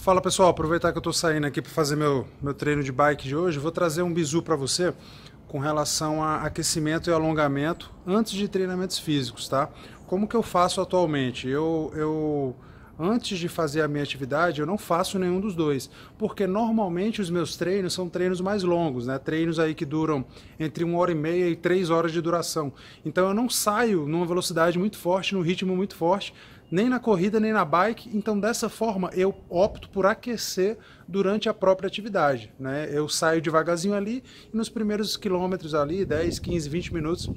Fala pessoal, aproveitar que eu estou saindo aqui para fazer meu, meu treino de bike de hoje, vou trazer um bizu para você com relação a aquecimento e alongamento antes de treinamentos físicos, tá? Como que eu faço atualmente? Eu, eu antes de fazer a minha atividade, eu não faço nenhum dos dois, porque normalmente os meus treinos são treinos mais longos, né? Treinos aí que duram entre uma hora e meia e três horas de duração. Então eu não saio numa velocidade muito forte, num ritmo muito forte, nem na corrida nem na bike. Então, dessa forma, eu opto por aquecer durante a própria atividade. Né? Eu saio devagarzinho ali e nos primeiros quilômetros ali, 10, 15, 20 minutos,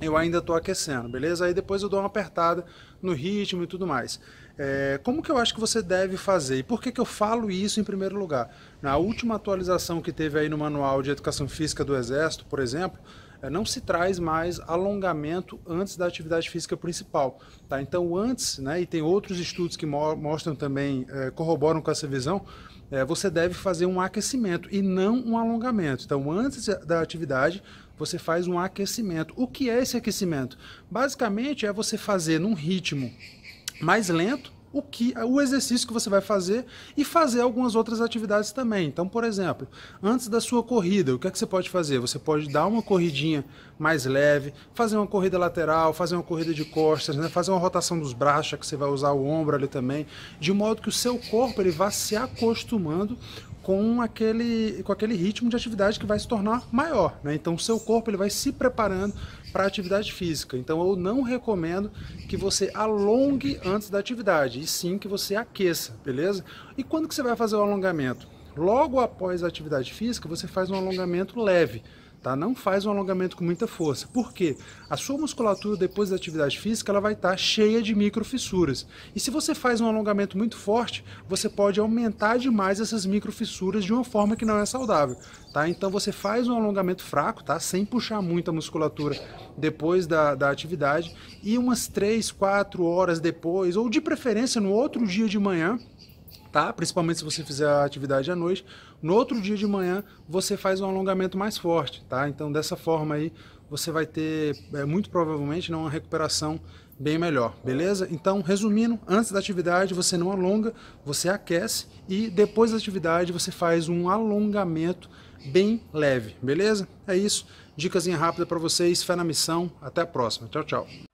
eu ainda estou aquecendo, beleza? Aí depois eu dou uma apertada no ritmo e tudo mais. É, como que eu acho que você deve fazer? E por que, que eu falo isso em primeiro lugar? Na última atualização que teve aí no Manual de Educação Física do Exército, por exemplo, é, não se traz mais alongamento antes da atividade física principal. Tá? Então, antes, né, e tem outros estudos que mo mostram também, é, corroboram com essa visão, é, você deve fazer um aquecimento e não um alongamento. Então, antes da atividade, você faz um aquecimento. O que é esse aquecimento? Basicamente, é você fazer num ritmo mais lento o que o exercício que você vai fazer e fazer algumas outras atividades também. Então, por exemplo, antes da sua corrida, o que é que você pode fazer? Você pode dar uma corridinha mais leve, fazer uma corrida lateral, fazer uma corrida de costas, né? fazer uma rotação dos braços, que você vai usar o ombro ali também, de modo que o seu corpo ele vá se acostumando com aquele, com aquele ritmo de atividade que vai se tornar maior. Né? Então, o seu corpo ele vai se preparando para a atividade física. Então, eu não recomendo que você alongue antes da atividade, e sim que você aqueça, beleza? E quando que você vai fazer o alongamento? Logo após a atividade física, você faz um alongamento leve tá? Não faz um alongamento com muita força. Por quê? A sua musculatura depois da atividade física, ela vai estar tá cheia de microfissuras. E se você faz um alongamento muito forte, você pode aumentar demais essas microfissuras de uma forma que não é saudável, tá? Então você faz um alongamento fraco, tá? Sem puxar muito a musculatura depois da, da atividade e umas 3, 4 horas depois, ou de preferência no outro dia de manhã, tá? Principalmente se você fizer a atividade à noite. No outro dia de manhã, você faz um alongamento mais forte, tá? Então, dessa forma aí, você vai ter, é, muito provavelmente, né, uma recuperação bem melhor, beleza? Então, resumindo, antes da atividade você não alonga, você aquece e depois da atividade você faz um alongamento bem leve, beleza? É isso, dicasinha rápida para vocês, fé na missão, até a próxima, tchau, tchau.